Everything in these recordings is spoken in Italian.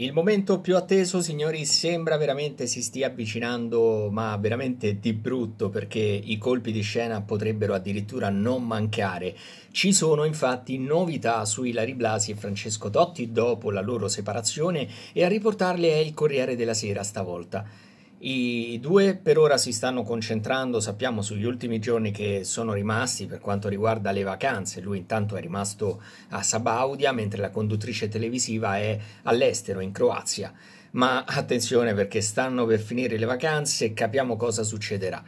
Il momento più atteso, signori, sembra veramente si stia avvicinando, ma veramente di brutto, perché i colpi di scena potrebbero addirittura non mancare. Ci sono infatti novità su Ilari Blasi e Francesco Totti dopo la loro separazione e a riportarle è il Corriere della Sera stavolta. I due per ora si stanno concentrando, sappiamo, sugli ultimi giorni che sono rimasti per quanto riguarda le vacanze. Lui intanto è rimasto a Sabaudia, mentre la conduttrice televisiva è all'estero, in Croazia. Ma attenzione perché stanno per finire le vacanze e capiamo cosa succederà.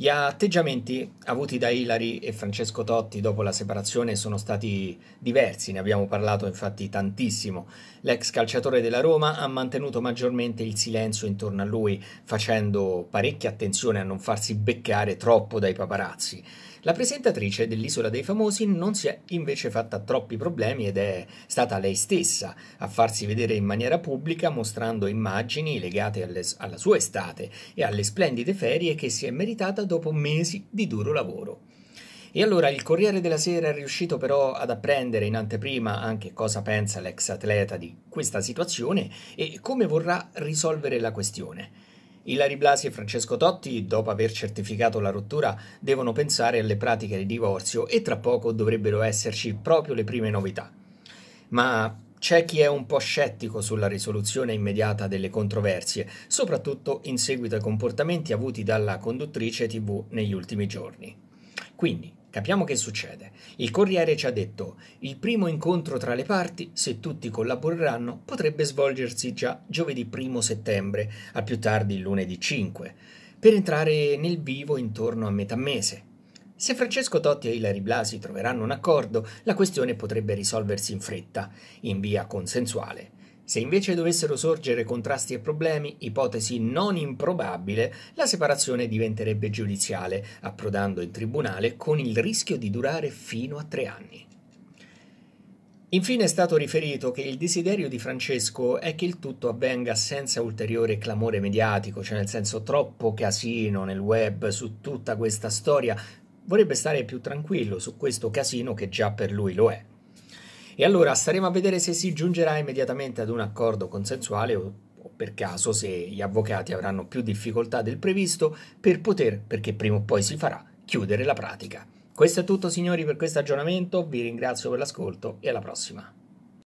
Gli atteggiamenti avuti da Ilari e Francesco Totti dopo la separazione sono stati diversi, ne abbiamo parlato infatti tantissimo. L'ex calciatore della Roma ha mantenuto maggiormente il silenzio intorno a lui, facendo parecchia attenzione a non farsi beccare troppo dai paparazzi. La presentatrice dell'Isola dei Famosi non si è invece fatta troppi problemi ed è stata lei stessa a farsi vedere in maniera pubblica mostrando immagini legate alle, alla sua estate e alle splendide ferie che si è meritata dopo mesi di duro lavoro. E allora il Corriere della Sera è riuscito però ad apprendere in anteprima anche cosa pensa l'ex atleta di questa situazione e come vorrà risolvere la questione. Ilari Blasi e Francesco Totti, dopo aver certificato la rottura, devono pensare alle pratiche di divorzio e tra poco dovrebbero esserci proprio le prime novità. Ma c'è chi è un po' scettico sulla risoluzione immediata delle controversie, soprattutto in seguito ai comportamenti avuti dalla conduttrice TV negli ultimi giorni. Quindi, capiamo che succede. Il Corriere ci ha detto il primo incontro tra le parti, se tutti collaboreranno, potrebbe svolgersi già giovedì 1 settembre, al più tardi lunedì 5, per entrare nel vivo intorno a metà mese. Se Francesco Totti e Ilari Blasi troveranno un accordo, la questione potrebbe risolversi in fretta, in via consensuale. Se invece dovessero sorgere contrasti e problemi, ipotesi non improbabile, la separazione diventerebbe giudiziale, approdando in tribunale con il rischio di durare fino a tre anni. Infine è stato riferito che il desiderio di Francesco è che il tutto avvenga senza ulteriore clamore mediatico, cioè nel senso troppo casino nel web su tutta questa storia vorrebbe stare più tranquillo su questo casino che già per lui lo è. E allora staremo a vedere se si giungerà immediatamente ad un accordo consensuale o, o per caso se gli avvocati avranno più difficoltà del previsto per poter, perché prima o poi si farà, chiudere la pratica. Questo è tutto signori per questo aggiornamento, vi ringrazio per l'ascolto e alla prossima.